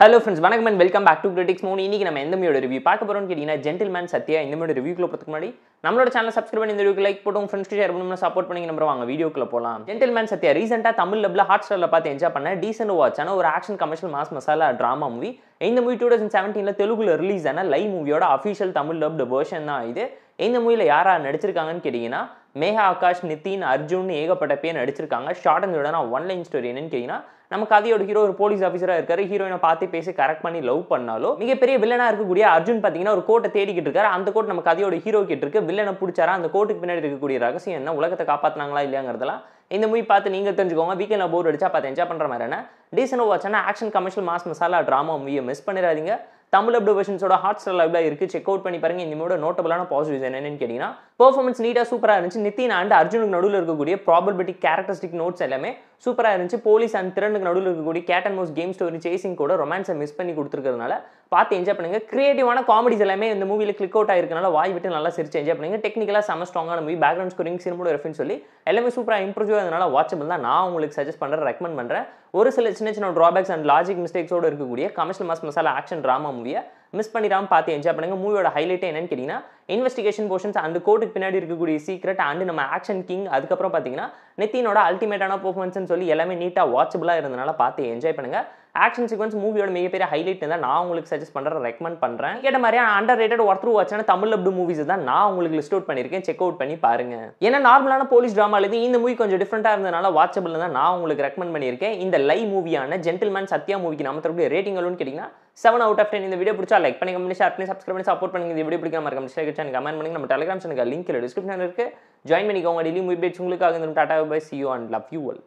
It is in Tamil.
ஹலோ ஃப்ரெண்ட்ஸ் வணக்கம் and welcome back to critics மூணு இன்றைக்கி நம்ம எந்த மூவியோட ரிவ்யூ பார்க்க போகிறோம்னு கேட்டிங்கன்னா மேன் சத்யா இந்த மாதிரி ரிவ்யூக்குள்ள போகிறதுக்கு முன்னாடி நம்மளோட சேனல் சப்ஸ்கிரைப் பண்ணி இந்த வீடியோ லைக் போட்டு ஃப்ரெண்ட்ஸ் ஷேர் பண்ணணும் சப்போர்ட் பண்ணி நம்ம வாங்க வீடியோக்குள்ள போகலாம் மேன் சத்யா ரீசெண்டாக தமிழ் லெவலில் ஹாட் ஸ்டாரில் பார்த்து என்ஜாய் பண்ண டீசென்ட் வாட்சான ஒரு action commercial mass masala drama movie இந்த மூவி டூ தௌசண்ட் செவன்டீனில் தெலுங்குல ரிலீஸ் ஆன லை மூவியோட அஃபிஷியல் தமிழ் டப்டு வேர்ஷன் தான் இது இந்த மூவியில் யாரா நடிச்சிருக்காங்கன்னு கேட்டிங்கன்னா மேகா ஆகாஷ் நித்தின் அர்ஜுன் ஏகப்பட்ட பேர் நடிச்சிருக்காங்க short and one line one line story என்னன்னு கேட்டிங்கன்னா நம்ம கதையோட ஹீரோ ஒரு போலீஸ் ஆஃபீஸராக இருக்காரு ஹீரோயினை பார்த்து பேசி கரெக்ட் பண்ணி லவ் பண்ணாலும் மிகப்பெரிய வில்லனாக இருக்கக்கூடிய அர்ஜுன் பார்த்தீங்கன்னா ஒரு கோட்டை தேடிக்கிட்டு இருக்காரு அந்த கோட் நம்ம கதையோட ஹீரோ கிட்ட வில்லனை பிடிச்சாரா அந்த கோட்டுக்கு பின்னாடி இருக்கக்கூடிய ரகசியம் என்ன உலகத்தை காப்பாற்றினாங்களா இல்லையாங்கிறதெல்லாம் இந்த மூவி பார்த்து நீங்கள் தெரிஞ்சுக்கோங்க வீக்கெண்டில் போர் அடிச்சா பார்த்து என்ஜாய் பண்ணுற மாதிரி என்ன டீசனாக வாட்சானா action commercial mass masala drama மூவியை மிஸ் பண்ணிடாதீங்க தமிழ் அப்டோ வெர்ஷன்ஸோட ஹாட் ஸ்டார் லைவ்ல இருக்குது செக் அவுட் பண்ணி பாருங்கள் இனிமேல் நோட்டபுளான பாசிட்டிவ்ஸ் என்னென்னு கேட்டிங்கன்னா பர்ஃபார்மன்ஸ் நீட்டாக சூப்பராக இருந்துச்சு நித்தின் அண்ட் அர்ஜுனுக்கு நடுவில் இருக்கக்கூடிய ப்ராபபிலிட்டி கேரக்டரிஸ்டிக் நோட்ஸ் எல்லாமே சூப்பராக இருந்துச்சு போலீஸ் அண்ட் திறனுக்கு நடுவில் இருக்கக்கூடிய cat and mouse game story chasing கூட ரொமான்ஸை மிஸ் பண்ணி கொடுத்துருக்கிறதுனால பார்த்து என்ஜாய் பண்ணுங்கள் க்ரியேட்டிவான காமெடிஸ் எல்லாமே இந்த மூவியில் கிளிக் அவுட் ஆகிருக்கனால வாய் விட்டு நல்லா சிரிச்சு என்ஜாய் பண்ணுங்கள் டெக்னிக்கலாக செம ஸ்ட்ராங்கான மூவி பேக்ரவுண்ட் ஸ்கோரிங் சினிமோட ரெஃபரன்ஸ் சொல்லி எல்லாமே சூப்பராக இம்ப்ரூவ் அதனால் வாட்சபிள் தான் நான் உங்களுக்கு சஜஸ்ட் பண்ணுறேன் ரெக்கமெண்ட் பண்ணுறேன் ஒரு சில சின்ன சின்ன ட்ராபேக்ஸ் அண்ட் லாஜிக் மிஸ்டேக்ஸோடு இருக்கக்கூடிய commercial mass masala action drama மூவியை மிஸ் பண்ணிடாம பார்த்து என்ஜாய் பண்ணுங்க மூவியோட ஹைலைட்டே என்னன்னு கேட்டிங்கன்னா இன்வெஸ்டிகேஷன் போர்ஷன்ஸ் அந்த கோட்டுக்கு பின்னாடி இருக்கக்கூடிய சீக்ரெட் அண்ட் நம்ம ஆக்ஷன் கிங் அதுக்கப்புறம் பார்த்தீங்கன்னா நித்தினோட அல்டிமேட்டான பர்ஃபார்மன்ஸ்னு சொல்லி எல்லாமே நீட்டாக வாட்சபுளாக இருந்தனால பார்த்து என்ஜாய் பண்ணுங்கள் ஆக்ஷன் சீக்வன்ஸ் மூவியோட மிகப்பெரிய ஹைலைட் தான் நான் உங்களுக்கு சஜஸ்ட் பண்ணுறேன் ரெக்கமெண்ட் பண்ணுறேன் கேட்ட மாதிரி அண்டர் ரேட்டட் த்ரூ வாட்சான தமிழ் அப்டு மூவிஸ் தான் நான் உங்களுக்கு லிஸ்ட் அவுட் பண்ணியிருக்கேன் செக் அவுட் பண்ணி பாருங்க ஏன்னா நார்மலான போலீஸ் ட்ராமாலேருந்து இந்த மூவி கொஞ்சம் டிஃப்ரெண்ட்டாக இருந்தனால வாட்சபிள் தான் நான் உங்களுக்கு ரெக்கமெண்ட் பண்ணியிருக்கேன் இந்த லை மூவியான ஜென்டில்மேன் சத்யா மூவிக்கு நம்ம தரக்கூடிய ரேட்டிங் எவ்வளோன்னு கேட்டிங்கன்னா செவன் அவுட் ஆஃப் டென் இந்த வீடியோ பிடிச்சா லைக் பண்ணி கமெண்ட் ஷேர் பண்ணி சப்ஸ்கிரைப் பண்ணி சப்போர்ட் பண்ணுங்க இந்த வீடியோ பிடிக்காம இருக்க மிஸ்டேக் சேனல் கமெண்ட் பண்ணுங்க நம்ம டெலிகிராம் சேனல் லிங்க் டிஸ்கிரிப்ஷன் இருக்குது ஜாயின் பண்ணிக்கோங்க டெய்லி மூவி பேச்சு உங்களுக்காக இந்த tata bye see you and love you all